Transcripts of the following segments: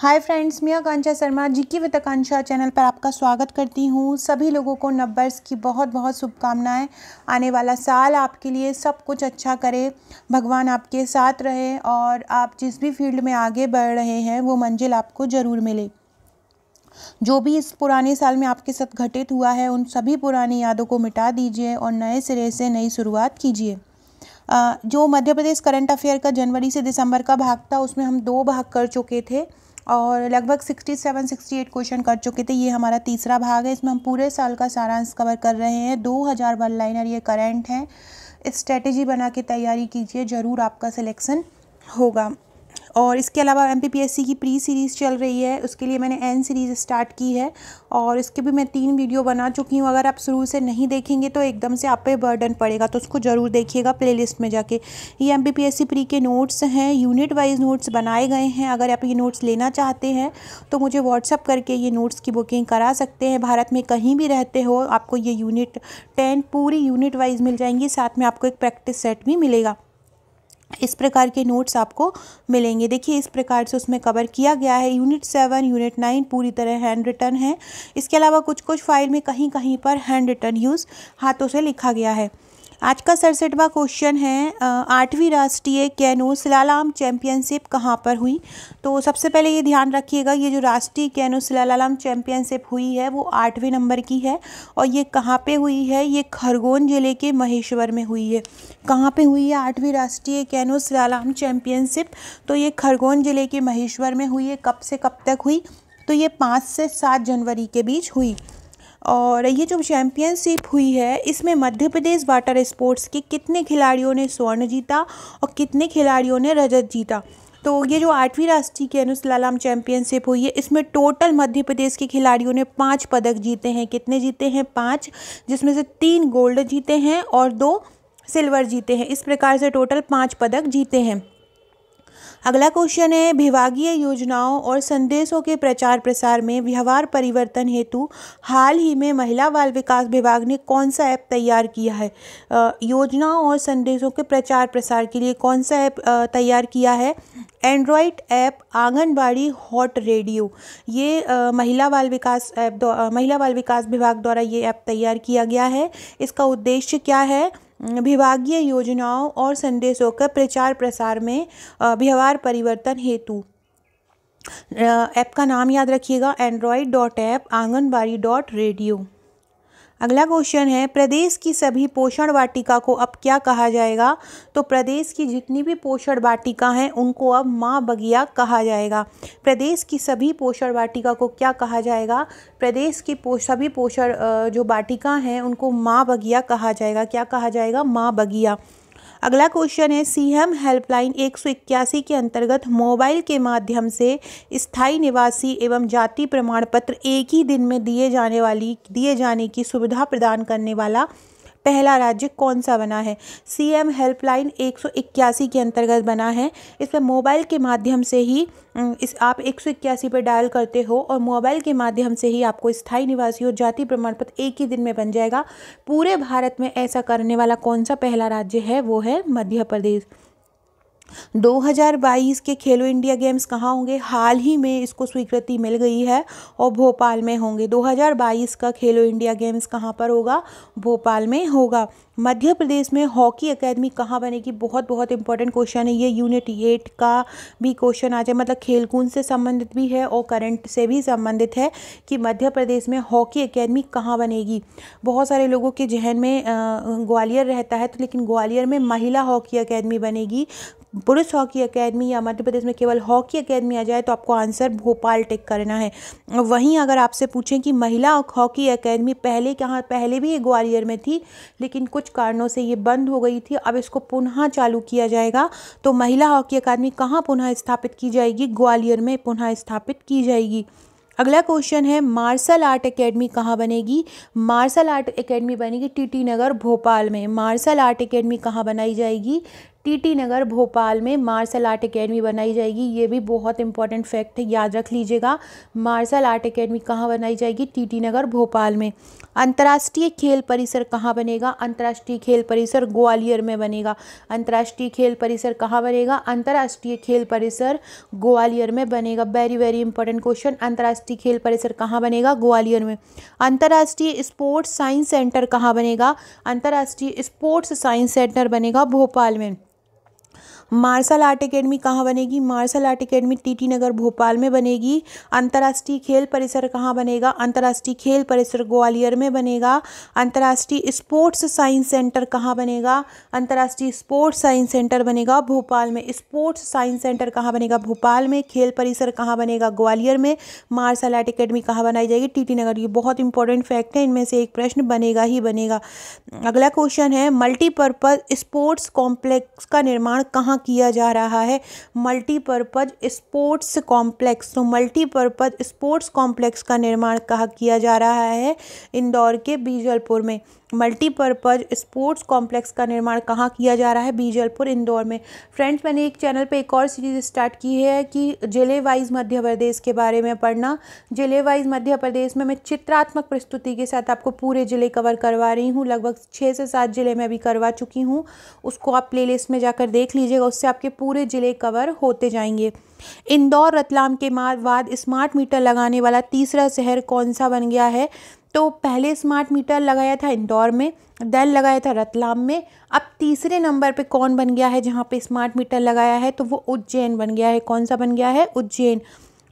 hi friends मैं आकांक्षा शर्मा जी की with Akanksha channel पर आपका स्वागत करती हूँ सभी लोगों को नब्बर्स की बहुत बहुत शुभकामनाएं आने वाला साल आपके लिए सब कुछ अच्छा करे भगवान आपके साथ रहे और आप जिस भी फील्ड में आगे बढ़ रहे हैं वो मंजिल आपको ज़रूर मिले जो भी इस पुराने साल में आपके साथ घटित हुआ है उन सभी पुरानी यादों को मिटा दीजिए और नए सिरे से नई शुरुआत कीजिए जो मध्य प्रदेश करंट अफेयर का जनवरी से दिसंबर का भाग था उसमें हम दो भाग कर चुके थे और लगभग 67 68 क्वेश्चन कर चुके थे ये हमारा तीसरा भाग है इसमें हम पूरे साल का सारांश कवर कर रहे हैं दो हज़ार वन लाइनर ये करेंट हैं स्ट्रेटेजी बना के तैयारी कीजिए ज़रूर आपका सिलेक्शन होगा और इसके अलावा एम की प्री सीरीज़ चल रही है उसके लिए मैंने एन सीरीज़ स्टार्ट की है और इसके भी मैं तीन वीडियो बना चुकी हूँ अगर आप शुरू से नहीं देखेंगे तो एकदम से आप पे बर्डन पड़ेगा तो उसको ज़रूर देखिएगा प्ले में जाके ये एम प्री के नोट्स हैं यूनिट वाइज नोट्स बनाए गए हैं अगर आप ये नोट्स लेना चाहते हैं तो मुझे व्हाट्सअप करके ये नोट्स की बुकिंग करा सकते हैं भारत में कहीं भी रहते हो आपको ये यूनिट टेन पूरी यूनिट वाइज मिल जाएंगी साथ में आपको एक प्रैक्टिस सेट भी मिलेगा इस प्रकार के नोट्स आपको मिलेंगे देखिए इस प्रकार से उसमें कवर किया गया है यूनिट सेवन यूनिट नाइन पूरी तरह हैंड रिटर्न है इसके अलावा कुछ कुछ फाइल में कहीं कहीं पर हैंड रिटर्न यूज़ हाथों से लिखा गया है आज का सड़सठवा क्वेश्चन है आठवीं राष्ट्रीय कैनो सिलालाम चैम्पियनशिप कहाँ पर हुई तो सबसे पहले ये ध्यान रखिएगा ये जो राष्ट्रीय कैनो सिलालाम चैम्पियनशिप हुई है वो आठवें नंबर की है और ये कहाँ पे हुई है ये खरगोन ज़िले के महेश्वर में हुई है कहाँ पे हुई है आठवीं राष्ट्रीय कैनो सिलालाम चैम्पियनशिप तो ये खरगोन ज़िले के महेश्वर में हुई है कब से कब तक हुई तो ये पाँच से सात जनवरी के बीच हुई और ये जो चैम्पियनशिप हुई है इसमें मध्य प्रदेश वाटर स्पोर्ट्स के कितने खिलाड़ियों ने स्वर्ण जीता और कितने खिलाड़ियों ने रजत जीता तो ये जो आठवीं राष्ट्रीय के अनुसलाम चैम्पियनशिप हुई है इसमें टोटल मध्य प्रदेश के खिलाड़ियों ने पाँच पदक जीते हैं कितने जीते हैं पाँच जिसमें से तीन गोल्ड जीते हैं और दो सिल्वर जीते हैं इस प्रकार से टोटल पाँच पदक जीते हैं अगला क्वेश्चन है विभागीय योजनाओं और संदेशों के प्रचार प्रसार में व्यवहार परिवर्तन हेतु हाल ही में महिला बाल विकास विभाग ने कौन सा ऐप तैयार किया है योजनाओं और संदेशों के प्रचार प्रसार के लिए कौन सा ऐप तैयार किया है android app Anganwadi dot radio ये आ, महिला बाल विकास ऐप महिला बाल विकास विभाग द्वारा ये ऐप तैयार किया गया है इसका उद्देश्य क्या है विभागीय योजनाओं और संदेशों का प्रचार प्रसार में व्यवहार परिवर्तन हेतु ऐप का नाम याद रखिएगा android dot app Anganwadi dot radio अगला क्वेश्चन है प्रदेश की सभी पोषण वाटिका को अब क्या कहा जाएगा तो प्रदेश की जितनी भी पोषण वाटिका हैं उनको अब माँ बगिया कहा जाएगा प्रदेश की सभी पोषण वाटिका को क्या कहा जाएगा प्रदेश की पो, सभी पोषण जो वाटिका हैं उनको माँ बगिया कहा जाएगा क्या कहा जाएगा माँ बगिया अगला क्वेश्चन है सीएम हेल्पलाइन एक के अंतर्गत मोबाइल के माध्यम से स्थायी निवासी एवं जाति प्रमाण पत्र एक ही दिन में दिए जाने वाली दिए जाने की सुविधा प्रदान करने वाला पहला राज्य कौन सा बना है सीएम हेल्पलाइन इक्यासी के अंतर्गत बना है इसमें मोबाइल के माध्यम से ही इस आप एक सौ इक्यासी पर डायल करते हो और मोबाइल के माध्यम से ही आपको स्थायी निवासी और जाति प्रमाण पत्र एक ही दिन में बन जाएगा पूरे भारत में ऐसा करने वाला कौन सा पहला राज्य है वो है मध्य प्रदेश 2022 के खेलो इंडिया गेम्स कहाँ होंगे हाल ही में इसको स्वीकृति मिल गई है और भोपाल में होंगे 2022 का खेलो इंडिया गेम्स कहाँ पर होगा भोपाल में होगा मध्य प्रदेश में हॉकी एकेडमी कहाँ बनेगी बहुत बहुत इंपॉर्टेंट क्वेश्चन है ये यूनिट एट का भी क्वेश्चन आ जाए मतलब खेलकूद से संबंधित भी है और करंट से भी संबंधित है कि मध्य प्रदेश में हॉकी एकेडमी कहाँ बनेगी बहुत सारे लोगों के जहन में ग्वालियर रहता है तो लेकिन ग्वालियर में महिला हॉकी अकेडमी बनेगी पुरुष हॉकी अकेडमी या मध्य प्रदेश में केवल हॉकी अकेडमी आ जाए तो आपको आंसर भोपाल टिक करना है वहीं अगर आपसे पूछें कि महिला हॉकी अकेडमी पहले कहाँ पहले भी ग्वालियर में थी लेकिन कुछ कारणों से ये बंद हो गई थी अब इसको पुनः चालू किया जाएगा तो महिला हॉकी अकादमी कहाँ पुनः स्थापित की जाएगी ग्वालियर में पुनः स्थापित की जाएगी अगला क्वेश्चन है मार्शल आर्ट एकेडमी कहाँ बनेगी मार्शल आर्ट एकेडमी बनेगी टीटी नगर भोपाल में मार्शल आर्ट एकेडमी कहाँ बनाई जाएगी टीटी नगर भोपाल में मार्शल आर्ट एकेडमी बनाई जाएगी ये भी बहुत इंपॉर्टेंट फैक्ट है याद रख लीजिएगा मार्शल आर्ट एकेडमी कहाँ बनाई जाएगी टीटी नगर भोपाल में अंतर्राष्ट्रीय खेल परिसर कहाँ बनेगा अंतर्राष्ट्रीय खेल परिसर ग्वालियर में बनेगा अंतर्राष्ट्रीय खेल परिसर कहाँ बनेगा अंतर्राष्ट्रीय खेल परिसर ग्वालियर में बनेगा वेरी वेरी इंपॉर्टेंट क्वेश्चन अंतर्राष्ट्रीय खेल परिसर कहाँ बनेगा ग्वालियर में अंतर्राष्ट्रीय स्पोर्ट्स साइंस सेंटर कहाँ बनेगा अंतर्राष्ट्रीय स्पोर्ट्स साइंस सेंटर बनेगा भोपाल में मार्शल आर्ट अकेडमी कहाँ बनेगी martial art academy TT Nagar Bhopal में बनेगी अंतर्राष्ट्रीय खेल परिसर कहाँ बनेगा अंतर्राष्ट्रीय खेल परिसर ग्वालियर में बनेगा अंतर्राष्ट्रीय स्पोर्ट्स साइंस सेंटर कहाँ बनेगा अंतर्राष्ट्रीय स्पोर्ट्स साइंस सेंटर बनेगा भोपाल में स्पोर्ट्स साइंस सेंटर कहाँ बनेगा भोपाल में खेल परिसर कहाँ बनेगा ग्वालियर में मार्शल आर्ट अकेडमी कहाँ बनाई जाएगी टीटी नगर ये बहुत इंपॉर्टेंट फैक्ट है इनमें से एक प्रश्न बनेगा ही बनेगा अगला क्वेश्चन है मल्टीपर्पज स्पोर्ट्स कॉम्प्लेक्स का निर्माण कहाँ किया जा रहा है मल्टीपर्पज़ स्पोर्ट्स कॉम्प्लेक्स तो मल्टीपर्पज़ स्पोर्ट्स कॉम्प्लेक्स का निर्माण कहा किया जा रहा है इंदौर के बीजलपुर में मल्टीपर्पज़ स्पोर्ट्स कॉम्प्लेक्स का निर्माण कहाँ किया जा रहा है बीजलपुर इंदौर में फ्रेंड्स मैंने एक चैनल पे एक और सीरीज स्टार्ट की है कि जिले वाइज मध्य प्रदेश के बारे में पढ़ना जिले वाइज मध्य प्रदेश में मैं चित्रात्मक प्रस्तुति के साथ आपको पूरे ज़िले कवर करवा रही हूँ लगभग छः से सात ज़िले में अभी करवा चुकी हूँ उसको आप प्ले में जाकर देख लीजिएगा उससे आपके पूरे ज़िले कवर होते जाएंगे इंदौर रतलाम के बाद स्मार्ट मीटर लगाने वाला तीसरा शहर कौन सा बन गया है तो पहले स्मार्ट मीटर लगाया था इंदौर में देन लगाया था रतलाम में अब तीसरे नंबर पे कौन बन गया है जहाँ पे स्मार्ट मीटर लगाया है तो वो उज्जैन बन गया है कौन सा बन गया है उज्जैन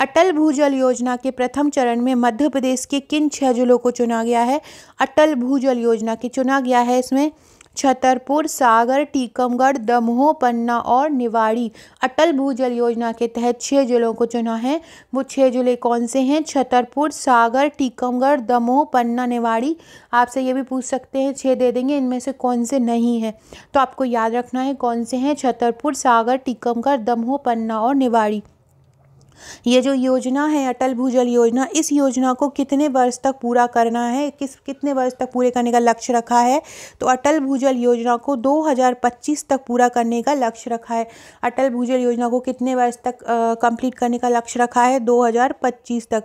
अटल भूजल योजना के प्रथम चरण में मध्य प्रदेश के किन छह जिलों को चुना गया है अटल भूजल योजना के चुना गया है इसमें छतरपुर सागर टीकमगढ़ दमोह पन्ना और निवाड़ी अटल भूजल योजना के तहत छः ज़िलों को चुना है वो छः ज़िले कौन से हैं छतरपुर सागर टीकमगढ़ दमोह पन्ना निवाड़ी आपसे ये भी पूछ सकते हैं छः दे देंगे इनमें से कौन से नहीं हैं तो आपको याद रखना है कौन से हैं छतरपुर सागर टीकमगढ़ दमोह पन्ना और निवाड़ी ये जो योजना है अटल भूजल योजना इस योजना को कितने वर्ष तक पूरा करना है किस कितने वर्ष तक पूरे करने का लक्ष्य रखा है तो अटल भूजल योजना को 2025 तक पूरा करने का लक्ष्य रखा है अटल भूजल योजना को कितने वर्ष तक कंप्लीट करने का लक्ष्य रखा है 2025 तक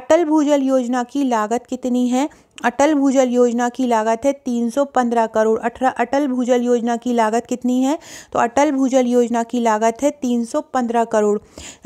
अटल भूजल योजना की लागत कितनी है अटल भूजल योजना की लागत है 315 करोड़ अठारह अटल भूजल योजना की लागत कितनी है तो अटल भूजल योजना की लागत है 315 करोड़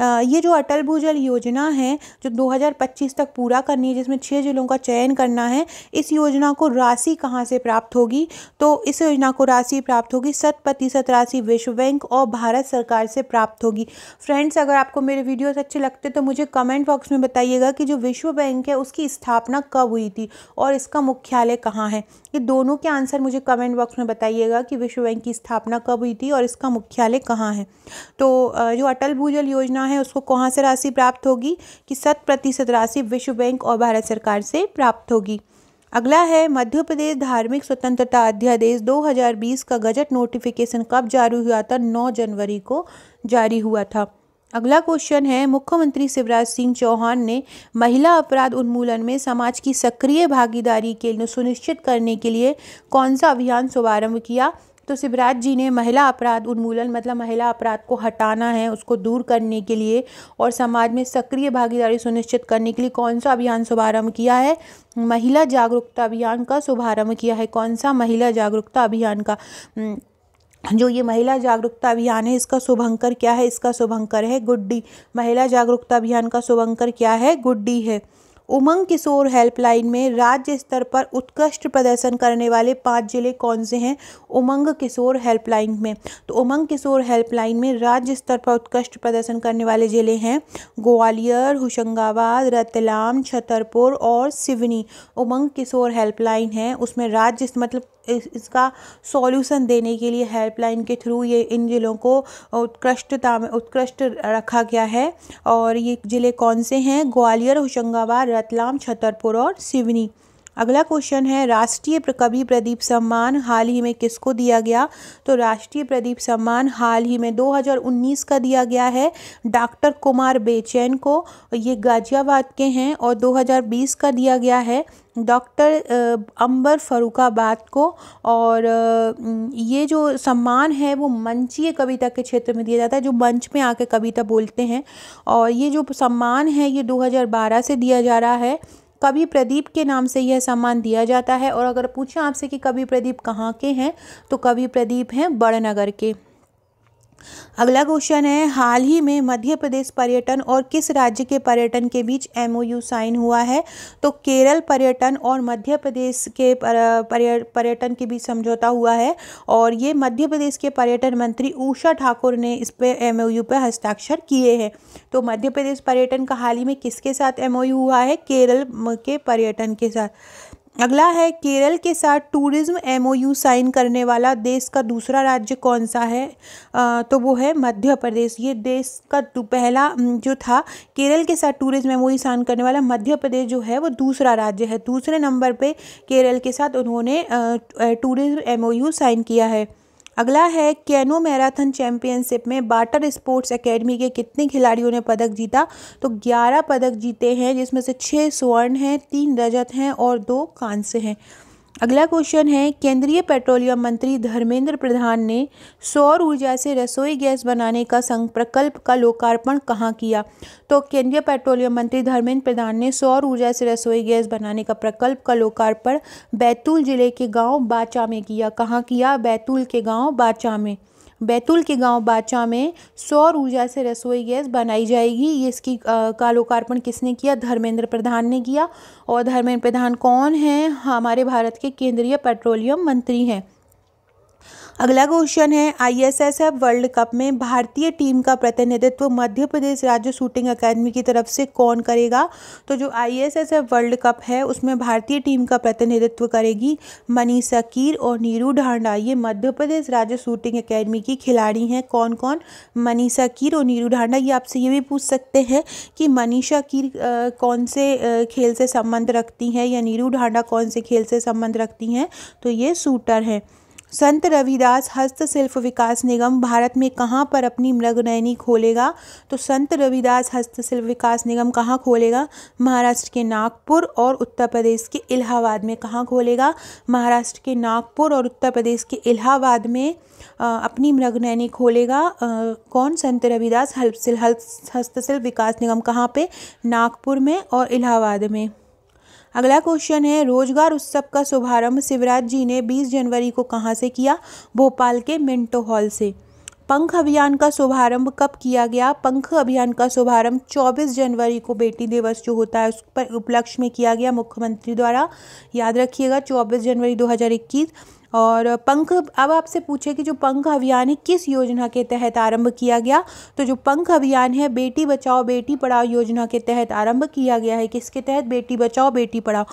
आ, ये जो अटल भूजल योजना है जो 2025 तक पूरा करनी है जिसमें छः जिलों का चयन करना है इस योजना को राशि कहाँ से प्राप्त होगी तो इस योजना को राशि प्राप्त होगी शत प्रतिशत राशि विश्व बैंक और भारत सरकार से प्राप्त होगी फ्रेंड्स अगर आपको मेरे वीडियोज अच्छे लगते तो मुझे कमेंट बॉक्स में बताइएगा कि जो विश्व बैंक है उसकी स्थापना कब हुई थी और इसका मुख्यालय कहाँ है ये दोनों के आंसर मुझे कमेंट बॉक्स में बताइएगा कि विश्व बैंक की स्थापना कब हुई थी और इसका मुख्यालय कहाँ है तो जो अटल भूजल योजना है उसको कहाँ से राशि प्राप्त होगी कि शत प्रतिशत राशि विश्व बैंक और भारत सरकार से प्राप्त होगी अगला है मध्य प्रदेश धार्मिक स्वतंत्रता अध्यादेश 2020 का गजट नोटिफिकेशन कब जारी हुआ था 9 जनवरी को जारी हुआ था अगला क्वेश्चन है मुख्यमंत्री शिवराज सिंह चौहान ने महिला अपराध उन्मूलन में समाज की सक्रिय भागीदारी के सुनिश्चित करने के लिए कौन सा अभियान शुभारंभ किया तो शिवराज जी ने महिला अपराध उन्मूलन मतलब महिला अपराध को हटाना है उसको दूर करने के लिए और समाज में सक्रिय भागीदारी सुनिश्चित करने के लिए कौन सा अभियान शुभारंभ किया है महिला जागरूकता अभियान का शुभारंभ किया है कौन सा महिला जागरूकता अभियान का जो ये महिला जागरूकता अभियान है इसका शुभंकर क्या है इसका शुभंकर है गुड्डी महिला जागरूकता अभियान का शुभंकर क्या है गुड्डी है उमंग किशोर हेल्पलाइन में राज्य स्तर पर उत्कृष्ट प्रदर्शन करने वाले पांच जिले कौन से हैं उमंग किशोर हेल्पलाइन में तो उमंग किशोर हेल्पलाइन में राज्य स्तर पर उत्कृष्ट प्रदर्शन करने वाले जिले हैं ग्वालियर होशंगाबाद रतलाम छतरपुर और सिवनी उमंग किशोर हेल्पलाइन है उसमें राज्य मतलब इस, इसका सॉल्यूशन देने के लिए हेल्पलाइन के थ्रू ये इन ज़िलों को उत्कृष्टता में उत्कृष्ट रखा गया है और ये ज़िले कौन से हैं ग्वालियर होशंगाबाद रतलाम छतरपुर और सिवनी अगला क्वेश्चन है राष्ट्रीय कवि प्रदीप सम्मान हाल ही में किसको दिया गया तो राष्ट्रीय प्रदीप सम्मान हाल ही में 2019 का दिया गया है डॉक्टर कुमार बेचैन को ये गाजियाबाद के हैं और 2020 का दिया गया है डॉक्टर अंबर फरुखाबाद को और ये जो सम्मान है वो मंचीय कविता के क्षेत्र में दिया जाता है जो मंच में आके कविता बोलते हैं और ये जो सम्मान है ये 2012 से दिया जा रहा है कवि प्रदीप के नाम से यह सम्मान दिया जाता है और अगर पूछें आपसे कि कवि प्रदीप कहाँ के हैं तो कवि प्रदीप हैं बड़नगर के अगला क्वेश्चन है हाल ही में मध्य प्रदेश पर्यटन और किस राज्य के पर्यटन के बीच एमओयू साइन हुआ है तो केरल पर्यटन और मध्य प्रदेश के पर्यटन के बीच समझौता हुआ है और ये मध्य प्रदेश के पर्यटन मंत्री उषा ठाकुर ने इस पर एमओयू पर हस्ताक्षर किए हैं तो मध्य प्रदेश पर्यटन का हाल ही में किसके साथ एमओयू हुआ है केरल के पर्यटन के साथ अगला है केरल के साथ टूरिज्म एमओयू साइन करने वाला देश का दूसरा राज्य कौन सा है आ, तो वो है मध्य प्रदेश ये देश का पहला जो था केरल के साथ टूरिज्म एमओयू साइन करने वाला मध्य प्रदेश जो है वो दूसरा राज्य है दूसरे नंबर पे केरल के साथ उन्होंने टूरिज्म एमओयू साइन किया है अगला है कैनो मैराथन चैंपियनशिप में बाटर स्पोर्ट्स एकेडमी के कितने खिलाड़ियों ने पदक जीता तो 11 पदक जीते हैं जिसमें से 6 स्वर्ण हैं तीन रजत हैं और दो कांस्य हैं अगला क्वेश्चन है केंद्रीय पेट्रोलियम मंत्री धर्मेंद्र प्रधान ने सौर ऊर्जा से रसोई गैस बनाने का संघ प्रकल्प का लोकार्पण कहाँ किया तो केंद्रीय पेट्रोलियम मंत्री धर्मेंद्र प्रधान ने सौर ऊर्जा से रसोई गैस बनाने का प्रकल्प का लोकार्पण बैतूल जिले के गांव बाचा में किया कहाँ किया बैतूल के गांव बाचा में बैतूल के गांव बाचा में सौर ऊर्जा से रसोई गैस बनाई जाएगी ये इसकी का लोकार्पण किसने किया धर्मेंद्र प्रधान ने किया और धर्मेंद्र प्रधान कौन हैं हमारे भारत के केंद्रीय पेट्रोलियम मंत्री हैं अगला क्वेश्चन है आईएसएसएफ वर्ल्ड कप में भारतीय टीम का प्रतिनिधित्व मध्य प्रदेश राज्य शूटिंग अकादमी की तरफ से कौन करेगा तो जो आईएसएसएफ वर्ल्ड कप है उसमें भारतीय टीम का प्रतिनिधित्व करेगी मनीषा कीर और नीरू ढांडा ये मध्य प्रदेश राज्य शूटिंग अकेडमी की खिलाड़ी हैं कौन कौन मनीषा कीर और नीरू ढांडा ये आपसे ये भी पूछ सकते हैं कि मनीषा कीर कौन से खेल से संबंध रखती हैं या नीरू ढांडा कौन से खेल से संबंध रखती हैं तो ये शूटर हैं संत रविदास हस्तशिल्प विकास निगम भारत में कहाँ पर अपनी मृगनयनी खोलेगा तो संत रविदास हस्तशिल्प विकास निगम कहाँ खोलेगा महाराष्ट्र के नागपुर और उत्तर प्रदेश के इलाहाबाद में कहाँ खोलेगा महाराष्ट्र के नागपुर और उत्तर प्रदेश के इलाहाबाद में आ, अपनी मृगनयनी खोलेगा आ, कौन संत रविदास हस्तशिल्प विकास निगम कहाँ पे नागपुर में और इलाहाबाद में अगला क्वेश्चन है रोजगार उत्सव का शुभारंभ शिवराज जी ने 20 जनवरी को कहाँ से किया भोपाल के मिंटो हॉल से पंख अभियान का शुभारंभ कब किया गया पंख अभियान का शुभारंभ 24 जनवरी को बेटी दिवस जो होता है उस पर उपलक्ष्य में किया गया मुख्यमंत्री द्वारा याद रखिएगा 24 जनवरी 2021 और पंख अब आपसे पूछे कि जो पंख अभियान है किस योजना के तहत आरंभ किया गया तो जो पंख अभियान है बेटी बचाओ बेटी पढ़ाओ योजना के तहत आरंभ किया गया है किसके तहत बेटी बचाओ बेटी पढ़ाओ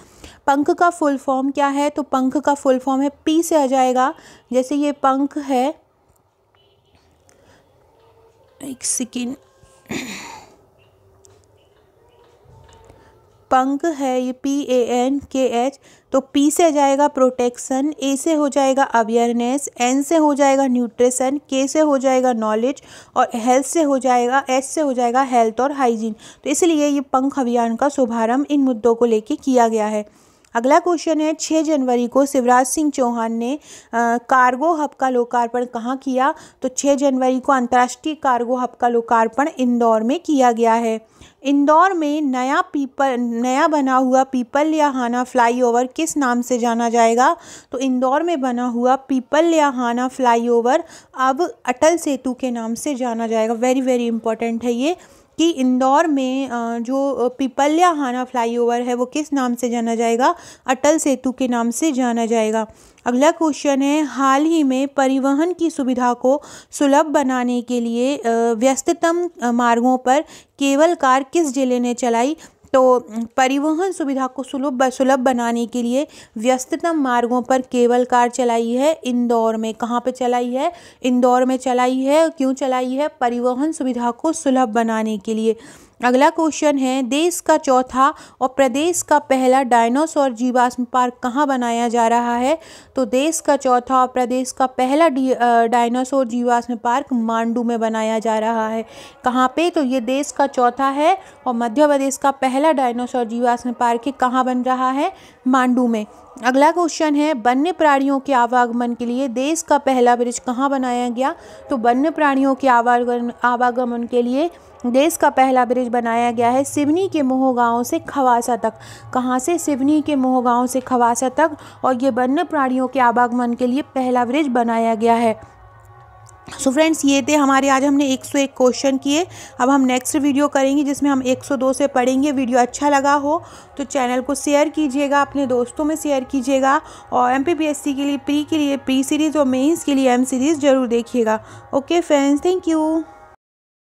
पंख का फुल फॉर्म क्या है तो पंख का फुल फॉर्म है पी से आ जाएगा जैसे ये पंख है एक सेकेंड पंक है ये P A N K H तो पी से जाएगा प्रोटेक्शन ए से हो जाएगा अवेयरनेस एन से हो जाएगा न्यूट्रिशन के से हो जाएगा नॉलेज और हेल्थ से हो जाएगा एच से हो जाएगा हेल्थ और हाइजीन तो इसलिए ये पंख अभियान का शुभारंभ इन मुद्दों को लेके किया गया है अगला क्वेश्चन है 6 जनवरी को शिवराज सिंह चौहान ने आ, कार्गो हब का लोकार्पण कहाँ किया तो 6 जनवरी को अंतर्राष्ट्रीय कार्गो हब का लोकार्पण इंदौर में किया गया है इंदौर में नया पीपल नया बना हुआ पीपल या हाना फ्लाईओवर किस नाम से जाना जाएगा तो इंदौर में बना हुआ पीपल या हाना फ्लाईओवर अब अटल सेतु के नाम से जाना जाएगा वेरी वेरी इंपॉर्टेंट है ये कि इंदौर में जो पिपल्या हाना फ्लाईओवर है वो किस नाम से जाना जाएगा अटल सेतु के नाम से जाना जाएगा अगला क्वेश्चन है हाल ही में परिवहन की सुविधा को सुलभ बनाने के लिए व्यस्ततम मार्गों पर केवल कार किस जिले ने चलाई तो परिवहन सुविधा को सुलभ सुलभ बनाने के लिए व्यस्ततम मार्गों पर केवल कार चलाई है इंदौर में कहाँ पे चलाई है इंदौर में चलाई है क्यों चलाई है परिवहन सुविधा को सुलभ बनाने के लिए अगला क्वेश्चन है देश का चौथा और प्रदेश का पहला डायनासोर जीवाश्म पार्क कहाँ बनाया जा रहा है तो देश का चौथा और प्रदेश का पहला डायनासोर जीवाश्म पार्क मांडू में बनाया जा रहा है कहाँ पे तो ये देश का चौथा है और मध्य प्रदेश का पहला डायनासोर जीवाश्म पार्क कहाँ बन रहा है मांडू में अगला क्वेश्चन है वन्य प्राणियों के आवागमन के लिए देश का पहला ब्रिज कहाँ बनाया गया तो वन्य प्राणियों के आवागमन आवागमन के लिए देश का पहला ब्रिज बनाया गया है सिवनी के मोह गाँव से खवासा तक कहाँ से सिवनी के मोह गाँव से खवासा तक और ये वन्य प्राणियों के आवागमन के लिए पहला ब्रिज बनाया गया है सो so फ्रेंड्स ये थे हमारे आज हमने 101 क्वेश्चन किए अब हम नेक्स्ट वीडियो करेंगे जिसमें हम 102 से पढ़ेंगे वीडियो अच्छा लगा हो तो चैनल को शेयर कीजिएगा अपने दोस्तों में शेयर कीजिएगा और एम के लिए प्री के लिए प्री सीरीज़ और मेन्स के लिए एम सीरीज़ ज़रूर देखिएगा ओके फ्रेंड्स थैंक यू